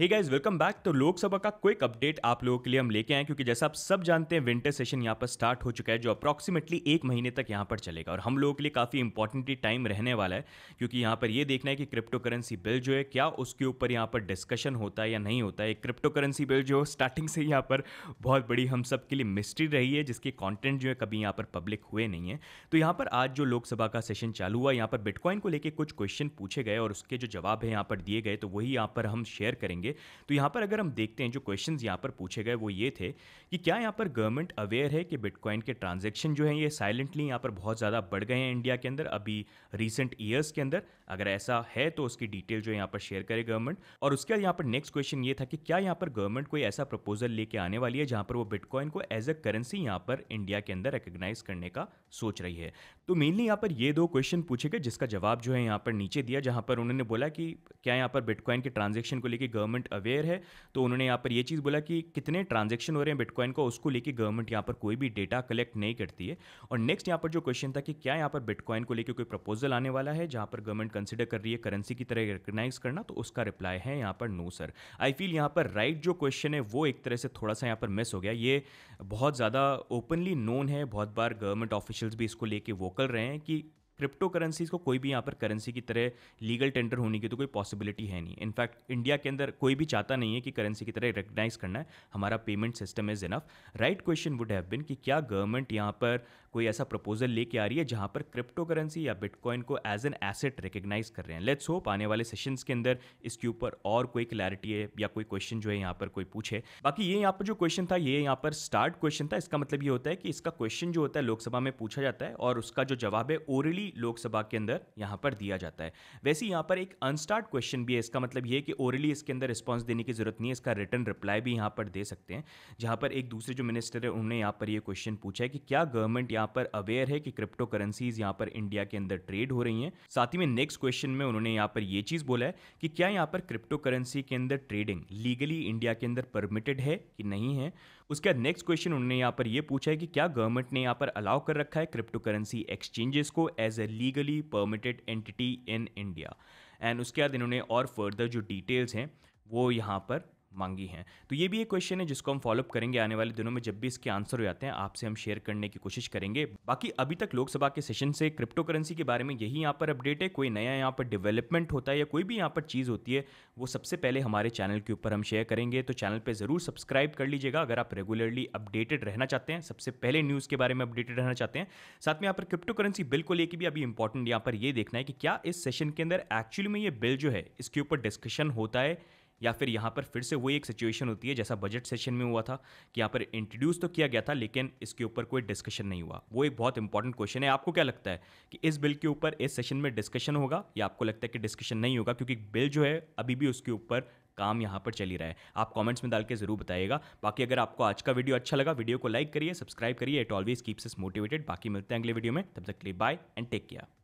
hey guys welcome back तो लोकसभा का quick update आप लोगों के लिए हम लेके आए क्योंकि जैसा आप सब जानते हैं विंटर सेशन यहाँ पर स्टार्ट हो चुका है जो अप्रॉक्सीमेटली एक महीने तक यहाँ पर चलेगा और हम लोगों के लिए काफ़ी इंपॉर्टेंट टाइम रहने वाला है क्योंकि यहाँ पर ये देखना है कि क्रिप्टो करेंसी बिल जो है क्या उसके ऊपर यहाँ पर डिस्कशन होता है या नहीं होता है क्रिप्टो करेंसी बिल जो स्टार्टिंग से यहाँ पर बहुत बड़ी हम सब के लिए मिस्ट्री रही है जिसके कॉन्टेंट जो है कभी यहाँ पर पब्लिक हुए नहीं है तो यहाँ पर आज जो लोकसभा का सेशन चालू हुआ यहाँ पर बिटकॉइन को लेकर कुछ क्वेश्चन पूछे गए और उसके जो जवाब है यहाँ पर दिए गए तो वही यहाँ पर हम शेयर करेंगे करेंगे तो यहाँ पर अगर हम देखते हैं जो क्वेश्चन यहाँ पर पूछे गए वो ये थे कि क्या यहाँ पर गवर्नमेंट अवेयर है कि बिटकॉइन के ट्रांजेक्शन जो है ये साइलेंटली यहाँ पर बहुत ज़्यादा बढ़ गए हैं इंडिया के अंदर अभी रिसेंट ईयर्स के अंदर अगर ऐसा है तो उसकी डिटेल जो यहाँ पर शेयर करे गवर्नमेंट और उसके बाद यहाँ पर नेक्स्ट क्वेश्चन ये था कि क्या यहाँ पर गवर्नमेंट कोई ऐसा प्रपोजल लेके आने वाली है जहाँ पर वो बिटकॉइन को एज अ करेंसी यहाँ पर इंडिया के अंदर रिकग्नाइज करने का सोच रही है तो मेनली यहाँ पर ये दो क्वेश्चन पूछे गए जिसका जवाब जो है यहाँ पर नीचे दिया जहाँ पर उन्होंने बोला कि क्या यहाँ पर बिटकॉइन के ट्रांजेक्शन को लेकर गवर्नमेंट अवेयर है तो उन्होंने यहाँ पर ये चीज़ बोला कि कितने ट्रांजेक्शन हो रहे हैं बिटकॉइन को उसको लेकर गवर्नमेंट यहाँ पर कोई भी डेटा कलेक्ट नहीं करती है और नेक्स्ट यहाँ पर जो क्वेश्चन था कि क्या यहाँ पर बिटकॉइन को लेकर कोई प्रपोजल आने वाला है जहाँ पर गवर्नमेंट कंसिडर कर रही है करेंसी की तरह रिकगनाइज करना तो उसका रिप्लाई है यहाँ पर नो सर आई फील यहाँ पर राइट जो क्वेश्चन है वो एक तरह से थोड़ा सा यहाँ पर मिस हो गया ये बहुत ज़्यादा ओपनली नोन है बहुत बार गवर्नमेंट ऑफिशियल्स भी इसको लेके वोकल पकड़ रहे हैं कि क्रिप्टो करेंसीज़ को कोई भी यहाँ पर करेंसी की तरह लीगल टेंडर होने की तो कोई पॉसिबिलिटी है नहीं इनफैक्ट इंडिया के अंदर कोई भी चाहता नहीं है कि करेंसी की तरह रिकग्नाइज करना है हमारा payment system is enough right question would have been कि क्या गवर्नमेंट यहाँ पर कोई ऐसा प्रपोजल लेके आ रही है जहाँ पर क्रिप्टो करेंसी या बिटकॉइन को एज एन एसेट रिकग्नाइज कर रहे हैं लेट्स होप आने वाले सेशंस के अंदर इसके ऊपर और कोई क्लैरिटी है या कोई क्वेश्चन जो है यहाँ पर कोई पूछे बाकी ये यहाँ पर जो क्वेश्चन था ये यहाँ पर स्टार्ट क्वेश्चन था इसका मतलब ये होता है कि इसका क्वेश्चन जो होता है लोकसभा में पूछा जाता है और उसका जो जवाब है ओरली लोकसभा के अंदर यहाँ पर दिया जाता है वैसे यहाँ पर एक अनस्टार्ट क्वेश्चन भी है इसका मतलब ये कि ओरली इसके अंदर रिस्पॉन्स देने की जरूरत नहीं है इसका रिटर्न रिप्लाई भी यहाँ पर दे सकते हैं जहाँ पर एक दूसरे जो मिनिस्टर है उन्होंने यहाँ पर यह क्वेश्चन पूछा है कि क्या गवर्नमेंट यहाँ पर अवेयर है कि क्रिप्टो करेंसीज यहाँ पर इंडिया के अंदर ट्रेड हो रही हैं साथ ही में नेक्स्ट क्वेश्चन में उन्होंने यहाँ पर यह चीज़ बोला है कि क्या यहाँ पर क्रिप्टो करेंसी के अंदर ट्रेडिंग लीगली इंडिया के अंदर परमिटेड है कि नहीं है उसके बाद नेक्स्ट क्वेश्चन उन्होंने यहाँ पर यह पूछा है कि क्या गवर्नमेंट ने यहाँ पर अलाउ कर रखा है क्रिप्टो करेंसी एक्सचेंजेस को as a legally permitted entity in India and उसके बाद इन्होंने और फर्दर जो डिटेल्स हैं वो यहाँ पर मांगी हैं तो ये भी एक क्वेश्चन है जिसको हम फॉलोअप करेंगे आने वाले दिनों में जब भी इसके आंसर हो जाते हैं आपसे हम शेयर करने की कोशिश करेंगे बाकी अभी तक लोकसभा के सेशन से क्रिप्टो करेंसी के बारे में यही यहाँ पर अपडेट है कोई नया यहाँ पर डेवलपमेंट होता है या कोई भी यहाँ पर चीज़ होती है वो सबसे पहले हमारे चैनल के ऊपर हम शेयर करेंगे तो चैनल पर ज़रूर सब्सक्राइब कर लीजिएगा अगर आप रेगुलरली अपडेटेड रहना चाहते हैं सबसे पहले न्यूज़ के बारे में अपडेटेड रहना चाहते हैं साथ में यहाँ पर क्रिप्टो करेंसी बिल को लेकर भी अभी इंपॉर्टेंट यहाँ पर यह देखना है कि क्या इस सेशन के अंदर एक्चुअली में ये बिल जो है इसके ऊपर डिस्कशन होता है या फिर यहाँ पर फिर से वही एक सिचुएशन होती है जैसा बजट सेशन में हुआ था कि यहाँ पर इंट्रोड्यूस तो किया गया था लेकिन इसके ऊपर कोई डिस्कशन नहीं हुआ वो एक बहुत इंपॉर्टेंट क्वेश्चन है आपको क्या लगता है कि इस बिल के ऊपर इस सेशन में डिस्कशन होगा या आपको लगता है कि डिस्कशन नहीं होगा क्योंकि बिल जो है अभी भी उसके ऊपर काम यहाँ पर चली रहा है आप कमेंट्स में डाल के जरूर बताइएगा बाकी अगर आपको आज का वीडियो अच्छा लगा वीडियो को लाइक करिए सब्सक्राइब करिए it always keeps us motivated बाकी मिलते हैं अगले वीडियो में तब तक के लिए बाय एंड टेक केयर